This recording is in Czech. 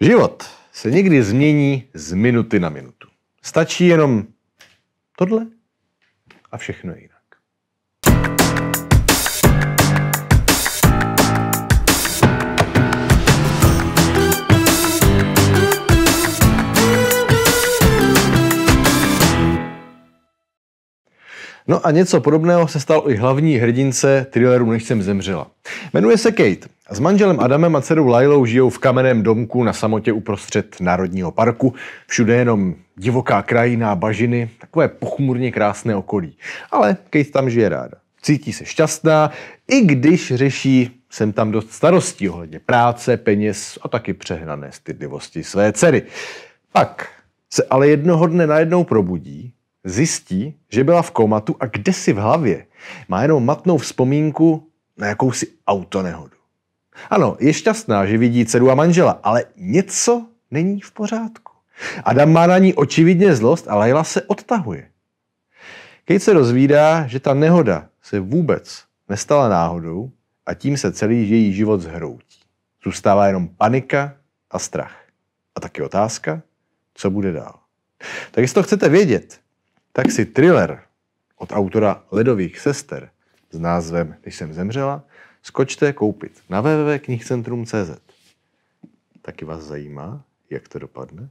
Život se někdy změní z minuty na minutu. Stačí jenom tohle a všechno je jiné. No a něco podobného se stal i hlavní hrdince thrilleru Než jsem zemřela. Jmenuje se Kate. S manželem Adamem a dcerou Lailou žijou v kamenném domku na samotě uprostřed Národního parku. Všude jenom divoká krajina, bažiny, takové pochmurně krásné okolí. Ale Kate tam žije ráda. Cítí se šťastná, i když řeší jsem tam dost starostí ohledně práce, peněz a taky přehnané stydlivosti své dcery. Pak se ale jednoho dne najednou probudí Zjistí, že byla v komatu a kde si v hlavě má jenom matnou vzpomínku na jakousi autonehodu. Ano, je šťastná, že vidí dceru a manžela, ale něco není v pořádku. Adam má na ní očividně zlost a Laila se odtahuje. Kate se rozvídá, že ta nehoda se vůbec nestala náhodou a tím se celý její život zhroutí. Zůstává jenom panika a strach. A taky otázka, co bude dál. Tak jestli to chcete vědět, tak si thriller od autora Ledových sester s názvem Když jsem zemřela, skočte koupit na www.knihcentrum.cz. Taky vás zajímá, jak to dopadne?